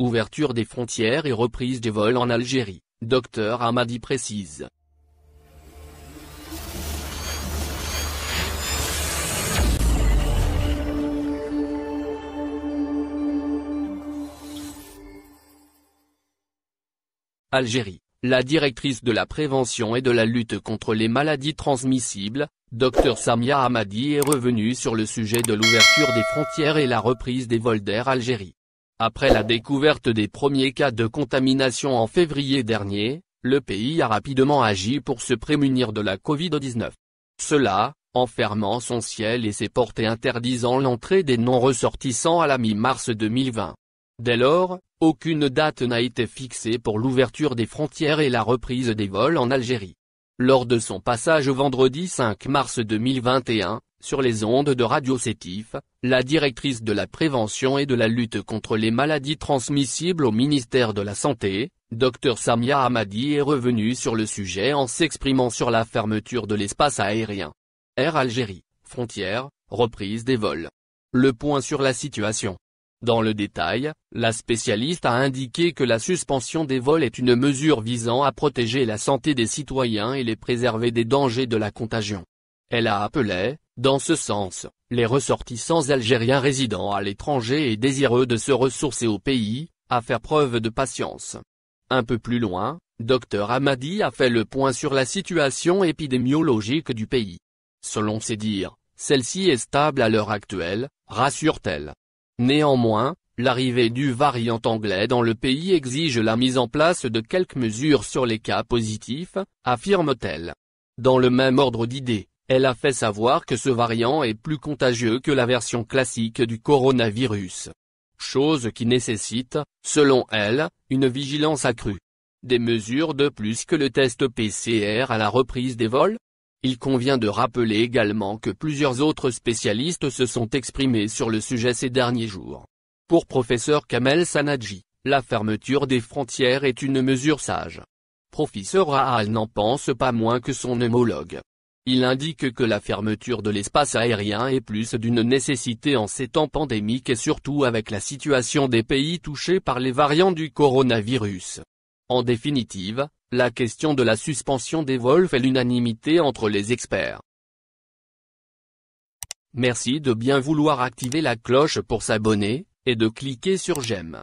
Ouverture des frontières et reprise des vols en Algérie, Dr Amadi précise. Algérie. La directrice de la prévention et de la lutte contre les maladies transmissibles, Dr Samia Amadi, est revenue sur le sujet de l'ouverture des frontières et la reprise des vols d'Air Algérie. Après la découverte des premiers cas de contamination en février dernier, le pays a rapidement agi pour se prémunir de la Covid-19. Cela, en fermant son ciel et ses portes et interdisant l'entrée des non-ressortissants à la mi-mars 2020. Dès lors, aucune date n'a été fixée pour l'ouverture des frontières et la reprise des vols en Algérie. Lors de son passage vendredi 5 mars 2021, sur les ondes de Radio Sétif, la directrice de la prévention et de la lutte contre les maladies transmissibles au ministère de la Santé, Dr Samia Hamadi est revenue sur le sujet en s'exprimant sur la fermeture de l'espace aérien. Air Algérie, frontières, reprise des vols. Le point sur la situation. Dans le détail, la spécialiste a indiqué que la suspension des vols est une mesure visant à protéger la santé des citoyens et les préserver des dangers de la contagion. Elle a appelé, dans ce sens, les ressortissants algériens résidant à l'étranger et désireux de se ressourcer au pays, à faire preuve de patience. Un peu plus loin, Dr Amadi a fait le point sur la situation épidémiologique du pays. Selon ses dires, celle-ci est stable à l'heure actuelle, rassure-t-elle. Néanmoins, l'arrivée du variant anglais dans le pays exige la mise en place de quelques mesures sur les cas positifs, affirme-t-elle. Dans le même ordre d'idées, elle a fait savoir que ce variant est plus contagieux que la version classique du coronavirus. Chose qui nécessite, selon elle, une vigilance accrue. Des mesures de plus que le test PCR à la reprise des vols Il convient de rappeler également que plusieurs autres spécialistes se sont exprimés sur le sujet ces derniers jours. Pour professeur Kamel Sanadji, la fermeture des frontières est une mesure sage. Professeur Raal n'en pense pas moins que son homologue. Il indique que la fermeture de l'espace aérien est plus d'une nécessité en ces temps pandémiques et surtout avec la situation des pays touchés par les variants du coronavirus. En définitive, la question de la suspension des vols fait l'unanimité entre les experts. Merci de bien vouloir activer la cloche pour s'abonner, et de cliquer sur j'aime.